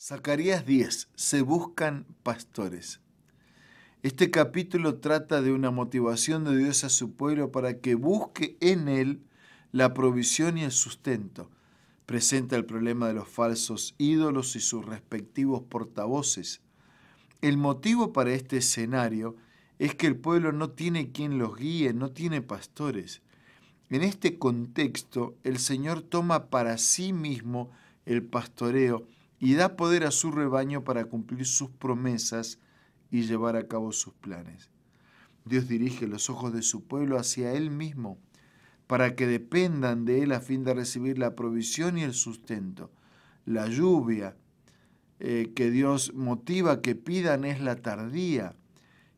Zacarías 10. Se buscan pastores. Este capítulo trata de una motivación de Dios a su pueblo para que busque en él la provisión y el sustento. Presenta el problema de los falsos ídolos y sus respectivos portavoces. El motivo para este escenario es que el pueblo no tiene quien los guíe, no tiene pastores. En este contexto, el Señor toma para sí mismo el pastoreo y da poder a su rebaño para cumplir sus promesas y llevar a cabo sus planes. Dios dirige los ojos de su pueblo hacia Él mismo, para que dependan de Él a fin de recibir la provisión y el sustento. La lluvia eh, que Dios motiva que pidan es la tardía,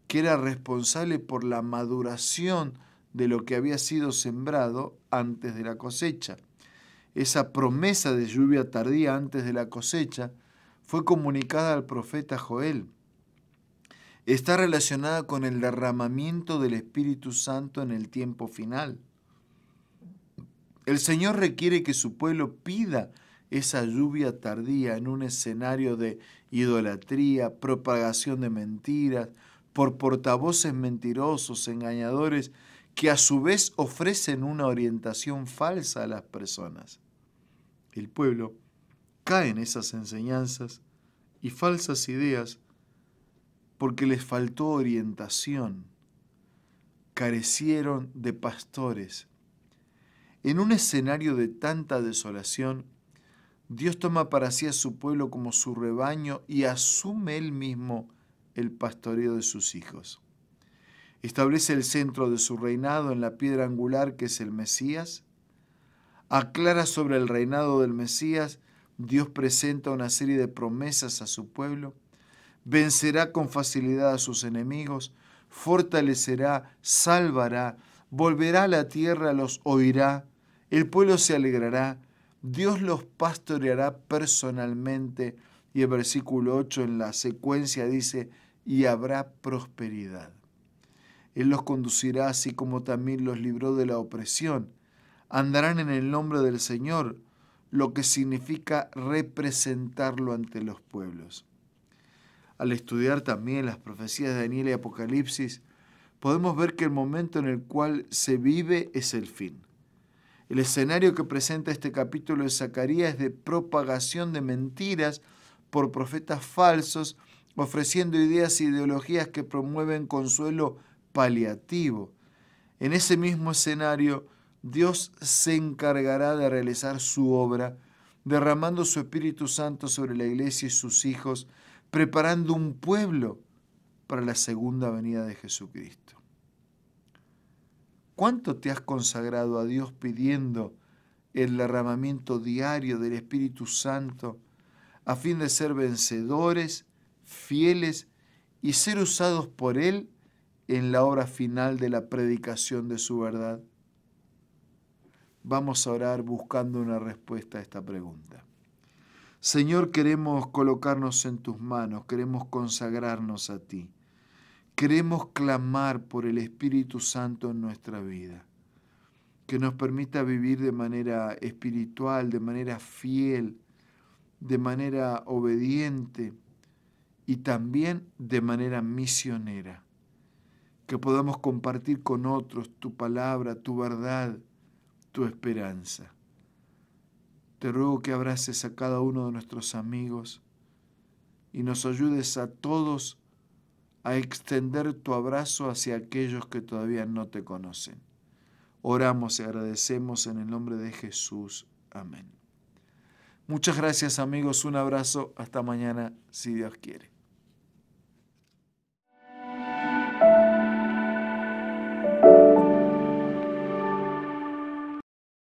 que era responsable por la maduración de lo que había sido sembrado antes de la cosecha. Esa promesa de lluvia tardía antes de la cosecha fue comunicada al profeta Joel. Está relacionada con el derramamiento del Espíritu Santo en el tiempo final. El Señor requiere que su pueblo pida esa lluvia tardía en un escenario de idolatría, propagación de mentiras, por portavoces mentirosos, engañadores que a su vez ofrecen una orientación falsa a las personas. El pueblo cae en esas enseñanzas y falsas ideas porque les faltó orientación, carecieron de pastores. En un escenario de tanta desolación, Dios toma para sí a su pueblo como su rebaño y asume él mismo el pastoreo de sus hijos establece el centro de su reinado en la piedra angular que es el Mesías, aclara sobre el reinado del Mesías, Dios presenta una serie de promesas a su pueblo, vencerá con facilidad a sus enemigos, fortalecerá, salvará, volverá a la tierra, los oirá, el pueblo se alegrará, Dios los pastoreará personalmente y el versículo 8 en la secuencia dice, y habrá prosperidad. Él los conducirá así como también los libró de la opresión. Andarán en el nombre del Señor, lo que significa representarlo ante los pueblos. Al estudiar también las profecías de Daniel y Apocalipsis, podemos ver que el momento en el cual se vive es el fin. El escenario que presenta este capítulo de Zacarías es de propagación de mentiras por profetas falsos, ofreciendo ideas e ideologías que promueven consuelo paliativo. En ese mismo escenario, Dios se encargará de realizar su obra, derramando su Espíritu Santo sobre la iglesia y sus hijos, preparando un pueblo para la segunda venida de Jesucristo. ¿Cuánto te has consagrado a Dios pidiendo el derramamiento diario del Espíritu Santo a fin de ser vencedores, fieles y ser usados por Él en la obra final de la predicación de su verdad? Vamos a orar buscando una respuesta a esta pregunta. Señor, queremos colocarnos en tus manos, queremos consagrarnos a ti, queremos clamar por el Espíritu Santo en nuestra vida, que nos permita vivir de manera espiritual, de manera fiel, de manera obediente y también de manera misionera que podamos compartir con otros tu palabra, tu verdad, tu esperanza. Te ruego que abraces a cada uno de nuestros amigos y nos ayudes a todos a extender tu abrazo hacia aquellos que todavía no te conocen. Oramos y agradecemos en el nombre de Jesús. Amén. Muchas gracias amigos, un abrazo, hasta mañana si Dios quiere.